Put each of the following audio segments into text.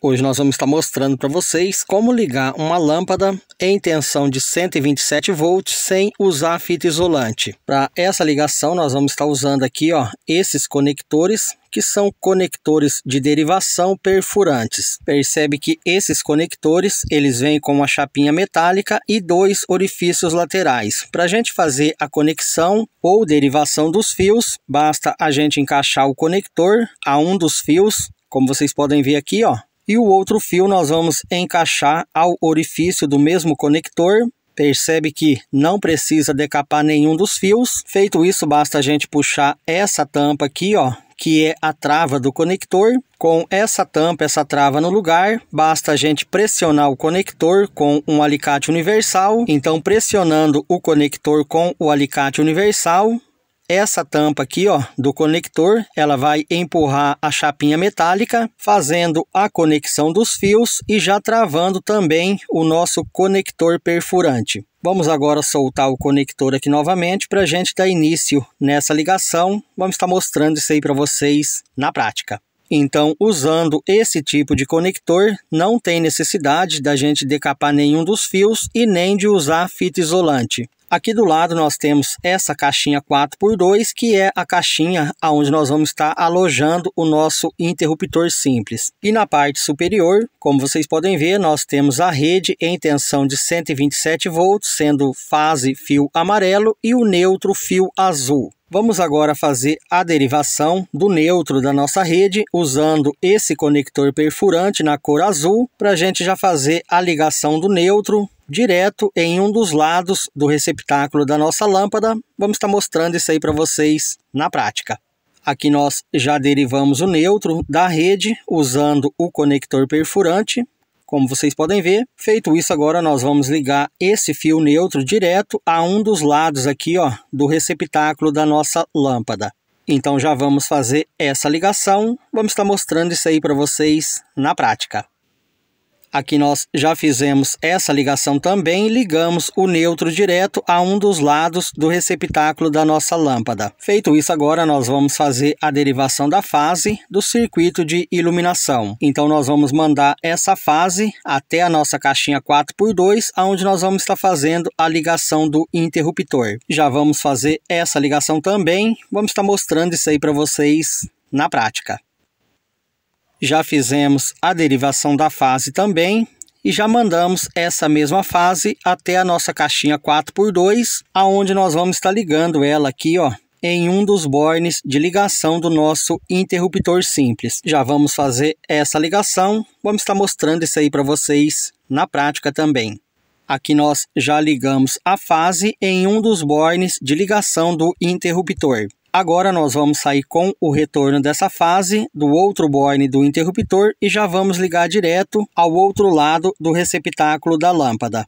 Hoje nós vamos estar mostrando para vocês como ligar uma lâmpada em tensão de 127 volts sem usar fita isolante. Para essa ligação nós vamos estar usando aqui ó, esses conectores que são conectores de derivação perfurantes. Percebe que esses conectores, eles vêm com uma chapinha metálica e dois orifícios laterais. Para a gente fazer a conexão ou derivação dos fios, basta a gente encaixar o conector a um dos fios, como vocês podem ver aqui, ó, e o outro fio nós vamos encaixar ao orifício do mesmo conector. Percebe que não precisa decapar nenhum dos fios. Feito isso, basta a gente puxar essa tampa aqui, ó, que é a trava do conector. Com essa tampa, essa trava no lugar, basta a gente pressionar o conector com um alicate universal. Então, pressionando o conector com o alicate universal, essa tampa aqui, ó, do conector, ela vai empurrar a chapinha metálica, fazendo a conexão dos fios e já travando também o nosso conector perfurante. Vamos agora soltar o conector aqui novamente para a gente dar início nessa ligação. Vamos estar mostrando isso aí para vocês na prática. Então, usando esse tipo de conector, não tem necessidade da gente decapar nenhum dos fios e nem de usar fita isolante. Aqui do lado nós temos essa caixinha 4x2, que é a caixinha onde nós vamos estar alojando o nosso interruptor simples. E na parte superior, como vocês podem ver, nós temos a rede em tensão de 127 volts, sendo fase fio amarelo e o neutro fio azul. Vamos agora fazer a derivação do neutro da nossa rede usando esse conector perfurante na cor azul para a gente já fazer a ligação do neutro direto em um dos lados do receptáculo da nossa lâmpada. Vamos estar mostrando isso aí para vocês na prática. Aqui nós já derivamos o neutro da rede usando o conector perfurante. Como vocês podem ver, feito isso agora nós vamos ligar esse fio neutro direto a um dos lados aqui ó, do receptáculo da nossa lâmpada. Então já vamos fazer essa ligação, vamos estar mostrando isso aí para vocês na prática. Aqui nós já fizemos essa ligação também ligamos o neutro direto a um dos lados do receptáculo da nossa lâmpada. Feito isso, agora nós vamos fazer a derivação da fase do circuito de iluminação. Então, nós vamos mandar essa fase até a nossa caixinha 4x2, onde nós vamos estar fazendo a ligação do interruptor. Já vamos fazer essa ligação também, vamos estar mostrando isso aí para vocês na prática. Já fizemos a derivação da fase também e já mandamos essa mesma fase até a nossa caixinha 4x2, aonde nós vamos estar ligando ela aqui, ó, em um dos bornes de ligação do nosso interruptor simples. Já vamos fazer essa ligação, vamos estar mostrando isso aí para vocês na prática também. Aqui nós já ligamos a fase em um dos bornes de ligação do interruptor. Agora nós vamos sair com o retorno dessa fase do outro borne do interruptor e já vamos ligar direto ao outro lado do receptáculo da lâmpada.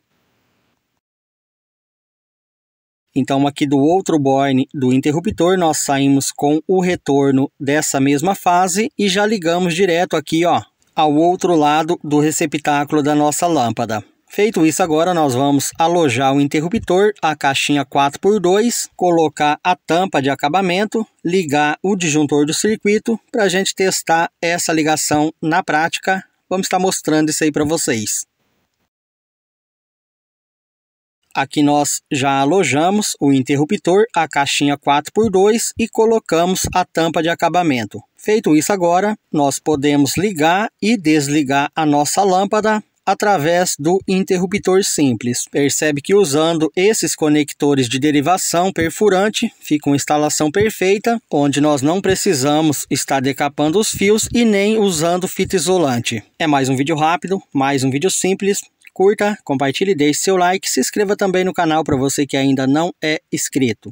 Então aqui do outro borne do interruptor nós saímos com o retorno dessa mesma fase e já ligamos direto aqui ó, ao outro lado do receptáculo da nossa lâmpada. Feito isso agora, nós vamos alojar o interruptor, a caixinha 4x2, colocar a tampa de acabamento, ligar o disjuntor do circuito para a gente testar essa ligação na prática. Vamos estar mostrando isso aí para vocês. Aqui nós já alojamos o interruptor, a caixinha 4x2 e colocamos a tampa de acabamento. Feito isso agora, nós podemos ligar e desligar a nossa lâmpada através do interruptor simples. Percebe que usando esses conectores de derivação perfurante, fica uma instalação perfeita, onde nós não precisamos estar decapando os fios e nem usando fita isolante. É mais um vídeo rápido, mais um vídeo simples, curta, compartilhe, deixe seu like, se inscreva também no canal para você que ainda não é inscrito.